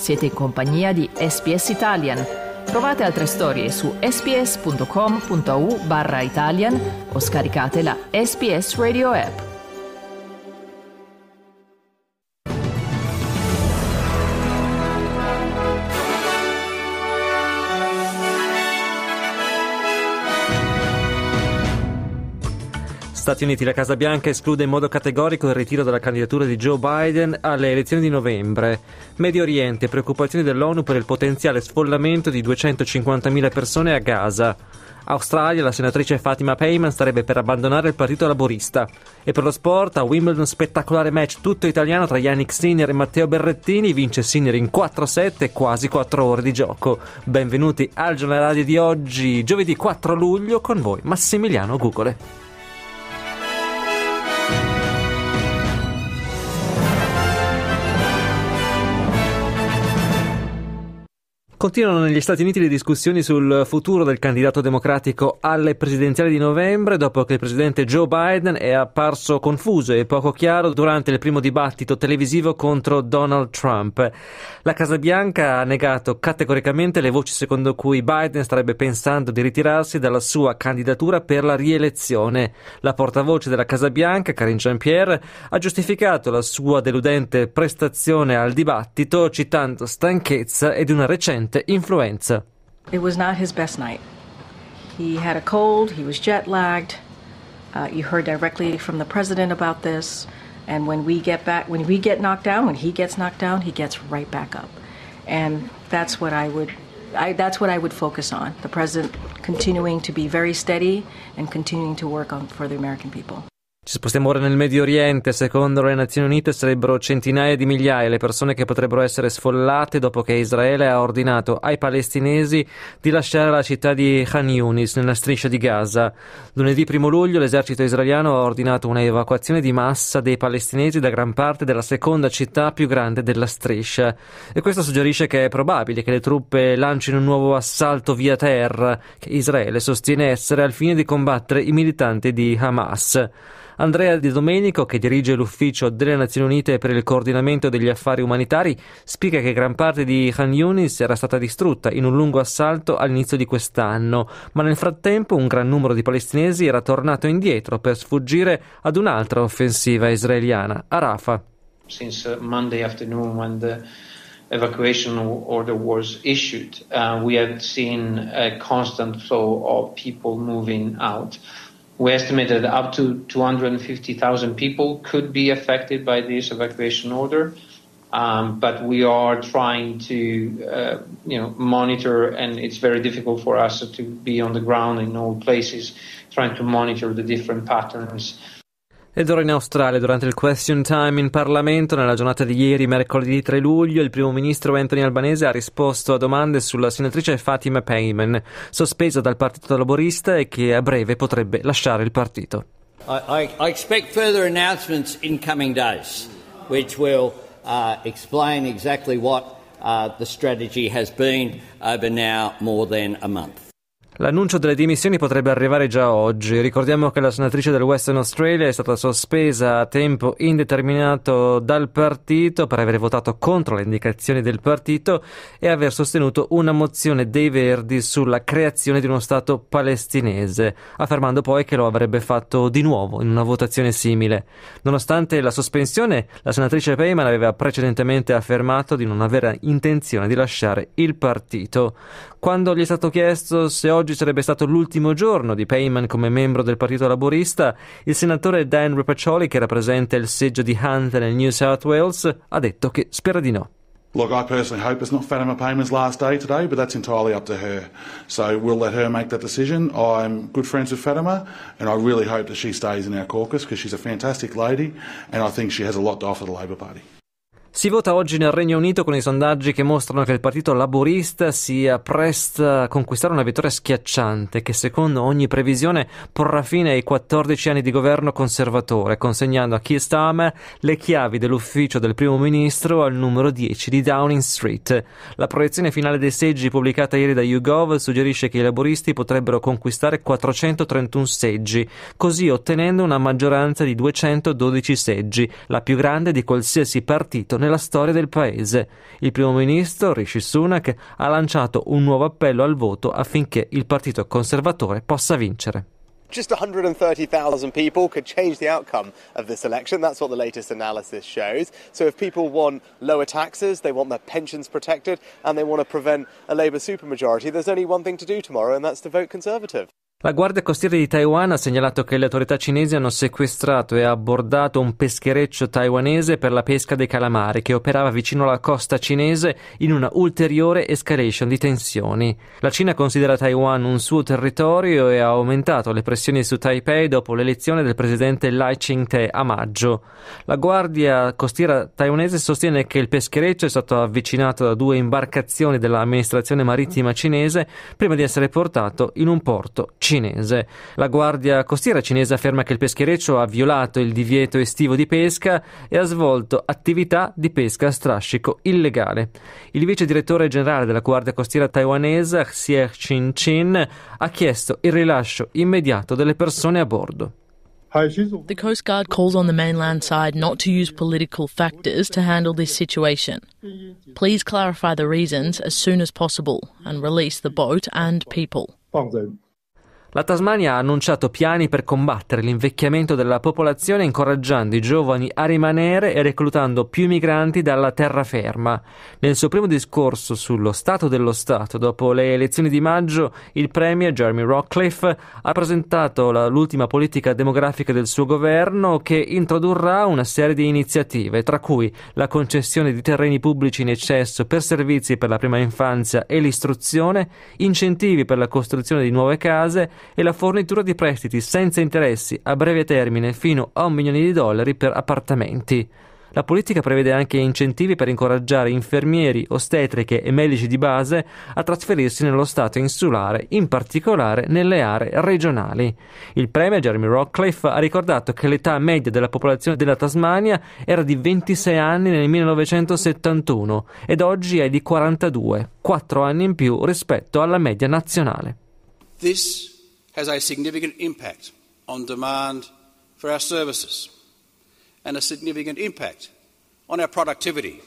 Siete in compagnia di SPS Italian. Trovate altre storie su sps.com.au barra Italian o scaricate la SPS Radio app. Stati Uniti, la Casa Bianca esclude in modo categorico il ritiro della candidatura di Joe Biden alle elezioni di novembre. Medio Oriente, preoccupazioni dell'ONU per il potenziale sfollamento di 250.000 persone a Gaza. Australia, la senatrice Fatima Payman starebbe per abbandonare il partito laborista. E per lo sport, a Wimbledon, spettacolare match tutto italiano tra Yannick Sinner e Matteo Berrettini. Vince Sinner in 4 7 e quasi 4 ore di gioco. Benvenuti al giornale radio di oggi, giovedì 4 luglio, con voi Massimiliano Gugole. Continuano negli Stati Uniti le discussioni sul futuro del candidato democratico alle presidenziali di novembre, dopo che il presidente Joe Biden è apparso confuso e poco chiaro durante il primo dibattito televisivo contro Donald Trump. La Casa Bianca ha negato categoricamente le voci secondo cui Biden starebbe pensando di ritirarsi dalla sua candidatura per la rielezione. La portavoce della Casa Bianca, Karine Jean-Pierre, ha giustificato la sua deludente prestazione al dibattito citando stanchezza ed una recente recente influenza. It was not his best night. He had a cold, he was jet lagged. Uh, you heard directly from the president about this. And when we get back, when we get knocked down, when he gets knocked down, he gets right back up. And that's what I would, I, that's what I would focus on. The president continuing to be very steady and continuing to work on for the American people. Ci spostiamo ora nel Medio Oriente. Secondo le Nazioni Unite sarebbero centinaia di migliaia le persone che potrebbero essere sfollate dopo che Israele ha ordinato ai palestinesi di lasciare la città di Khan Yunis nella striscia di Gaza. Lunedì 1 luglio l'esercito israeliano ha ordinato un'evacuazione di massa dei palestinesi da gran parte della seconda città più grande della striscia. E questo suggerisce che è probabile che le truppe lancino un nuovo assalto via terra, che Israele sostiene essere al fine di combattere i militanti di Hamas. Andrea Di Domenico, che dirige l'ufficio delle Nazioni Unite per il coordinamento degli affari umanitari, spiega che gran parte di Khan Yunis era stata distrutta in un lungo assalto all'inizio di quest'anno, ma nel frattempo un gran numero di palestinesi era tornato indietro per sfuggire ad un'altra offensiva israeliana, a Rafah. Since Monday afternoon when the evacuation order was issued, uh, we have seen a constant flow of people moving out. we estimated up to 250,000 people could be affected by this evacuation order. Um, but we are trying to, uh, you know, monitor, and it's very difficult for us to be on the ground in all places, trying to monitor the different patterns Ed ora in Australia, durante il question time in Parlamento, nella giornata di ieri, mercoledì 3 luglio, il primo ministro Anthony Albanese ha risposto a domande sulla senatrice Fatima Payman, sospesa dal partito laborista e che a breve potrebbe lasciare il partito. I, I, I expect further announcements in coming days, which will uh, explain exactly what uh, the strategy has been over now more than a month. L'annuncio delle dimissioni potrebbe arrivare già oggi. Ricordiamo che la senatrice del Western Australia è stata sospesa a tempo indeterminato dal partito per aver votato contro le indicazioni del partito e aver sostenuto una mozione dei Verdi sulla creazione di uno Stato palestinese, affermando poi che lo avrebbe fatto di nuovo in una votazione simile. Nonostante la sospensione, la senatrice Peyman aveva precedentemente affermato di non avere intenzione di lasciare il partito. Quando gli è stato chiesto se oggi oggi sarebbe stato l'ultimo giorno di Payman come membro del Partito Laborista, il senatore Dan Rapaccioli, che rappresenta il seggio di Hunt nel New South Wales, ha detto che spera di no. Look, I personally hope it's not Fatima Payman's last day today, but that's entirely up to her. So we'll let her make that decision. I'm good friends with Fatima, and I really hope that she stays in our caucus because she's a fantastic lady, and I think she has a lot to offer the Labor Party. Si vota oggi nel Regno Unito con i sondaggi che mostrano che il partito laburista si appresta a conquistare una vittoria schiacciante che secondo ogni previsione porrà fine ai 14 anni di governo conservatore, consegnando a Keir Starmer le chiavi dell'ufficio del primo ministro al numero 10 di Downing Street. La proiezione finale dei seggi pubblicata ieri da YouGov suggerisce che i laburisti potrebbero conquistare 431 seggi, così ottenendo una maggioranza di 212 seggi, la più grande di qualsiasi partito nella storia del paese. Il primo ministro Rishi Sunak ha lanciato un nuovo appello al voto affinché il partito conservatore possa vincere. Just 130,000 people could change the outcome of this election. That's what the latest analysis shows. So, if people want lower taxes, they want their pensions protected, and they want to prevent a Labour supermajority, there's only one thing to do tomorrow, and that's to vote Conservative. La Guardia Costiera di Taiwan ha segnalato che le autorità cinesi hanno sequestrato e abbordato un peschereccio taiwanese per la pesca dei calamari che operava vicino alla costa cinese in una ulteriore escalation di tensioni. La Cina considera Taiwan un suo territorio e ha aumentato le pressioni su Taipei dopo l'elezione del presidente Lai Ching-te a maggio. La Guardia Costiera taiwanese sostiene che il peschereccio è stato avvicinato da due imbarcazioni dell'amministrazione marittima cinese prima di essere portato in un porto cinese cinese. La Guardia Costiera cinese afferma che il peschereccio ha violato il divieto estivo di pesca e ha svolto attività di pesca a strascico illegale. Il vice direttore generale della Guardia Costiera taiwanese, Xie chin ha chiesto il rilascio immediato delle persone a bordo. The Coast Guard calls on the mainland side not to use political factors to handle this situation. Please clarify the reasons as soon as possible and release the boat and people. La Tasmania ha annunciato piani per combattere l'invecchiamento della popolazione incoraggiando i giovani a rimanere e reclutando più migranti dalla terraferma. Nel suo primo discorso sullo Stato dello Stato dopo le elezioni di maggio, il premier Jeremy Rockcliffe ha presentato la, l'ultima politica demografica del suo governo che introdurrà una serie di iniziative, tra cui la concessione di terreni pubblici in eccesso per servizi per la prima infanzia e l'istruzione, incentivi per la costruzione di nuove case, e la fornitura di prestiti senza interessi a breve termine fino a un milione di dollari per appartamenti. La politica prevede anche incentivi per incoraggiare infermieri, ostetriche e medici di base a trasferirsi nello Stato insulare, in particolare nelle aree regionali. Il premier Jeremy Rockcliffe ha ricordato che l'età media della popolazione della Tasmania era di 26 anni nel 1971 ed oggi è di 42, 4 anni in più rispetto alla media nazionale. This has a significant impact on demand for our services and a significant impact on our productivity.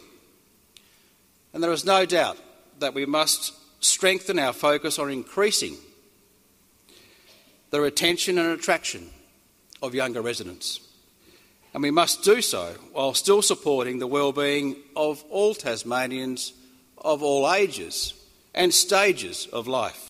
And there is no doubt that we must strengthen our focus on increasing the retention and attraction of younger residents. And we must do so while still supporting the well-being of all Tasmanians of all ages and stages of life.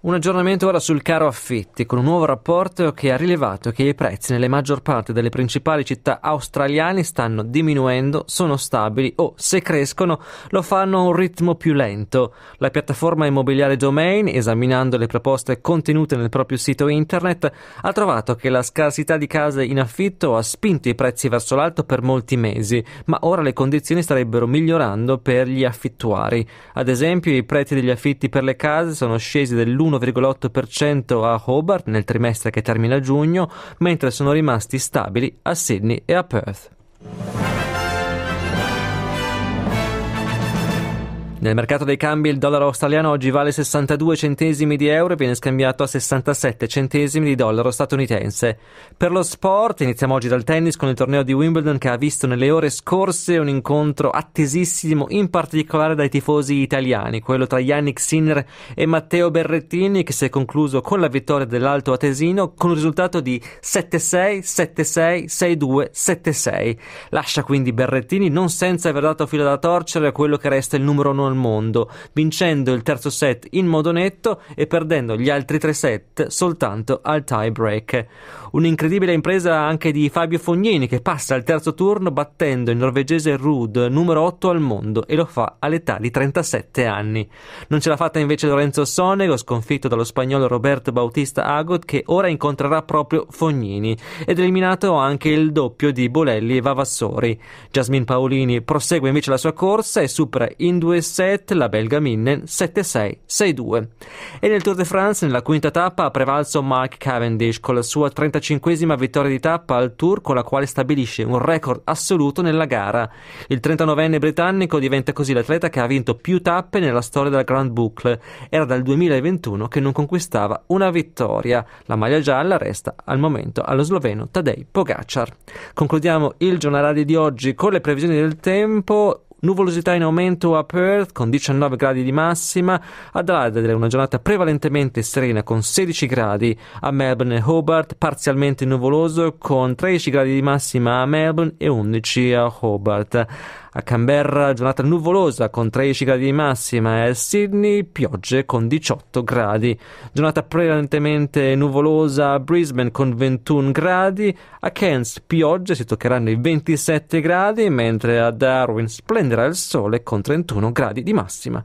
Un aggiornamento ora sul caro affitti, con un nuovo rapporto che ha rilevato che i prezzi nelle maggior parte delle principali città australiane stanno diminuendo, sono stabili o, se crescono, lo fanno a un ritmo più lento. La piattaforma immobiliare Domain, esaminando le proposte contenute nel proprio sito internet, ha trovato che la scarsità di case in affitto ha spinto i prezzi verso l'alto per molti mesi, ma ora le condizioni starebbero migliorando per gli affittuari. Ad esempio, i prezzi degli affitti per le case sono scesi dell'1% 1,8% a Hobart nel trimestre che termina a giugno, mentre sono rimasti stabili a Sydney e a Perth. Nel mercato dei cambi il dollaro australiano oggi vale 62 centesimi di euro e viene scambiato a 67 centesimi di dollaro statunitense. Per lo sport iniziamo oggi dal tennis con il torneo di Wimbledon che ha visto nelle ore scorse un incontro attesissimo in particolare dai tifosi italiani, quello tra Yannick Sinner e Matteo Berrettini che si è concluso con la vittoria dell'Alto Atesino con un risultato di 7-6, 7-6, 6-2, 7-6. Lascia quindi Berrettini non senza aver dato fila da torcere a quello che resta il numero 9 al mondo, vincendo il terzo set in modo netto e perdendo gli altri tre set soltanto al tie break. Un'incredibile impresa anche di Fabio Fognini che passa al terzo turno battendo il norvegese Rud, numero 8 al mondo e lo fa all'età di 37 anni. Non ce l'ha fatta invece Lorenzo Sonego sconfitto dallo spagnolo Roberto Bautista Agot che ora incontrerà proprio Fognini ed eliminato anche il doppio di Bolelli e Vavassori. Jasmine Paolini prosegue invece la sua corsa e supera in due set set la belga Minnen 7-6-6-2. E nel Tour de France nella quinta tappa ha prevalso Mark Cavendish con la sua 35esima vittoria di tappa al Tour con la quale stabilisce un record assoluto nella gara. Il 39enne britannico diventa così l'atleta che ha vinto più tappe nella storia della Grand Boucle. Era dal 2021 che non conquistava una vittoria. La maglia gialla resta al momento allo sloveno Tadej Pogacar. Concludiamo il giornale di oggi con le previsioni del tempo Nuvolosità in aumento a Perth con 19 gradi di massima, ad Adelaide una giornata prevalentemente serena con 16 gradi, a Melbourne e Hobart parzialmente nuvoloso con 13 gradi di massima a Melbourne e 11 a Hobart. A Canberra giornata nuvolosa con 13 gradi di massima e a Sydney piogge con 18 gradi. Giornata prevalentemente nuvolosa a Brisbane con 21 gradi, a Cairns piogge si toccheranno i 27 gradi, mentre a Darwin splenderà il sole con 31 gradi di massima.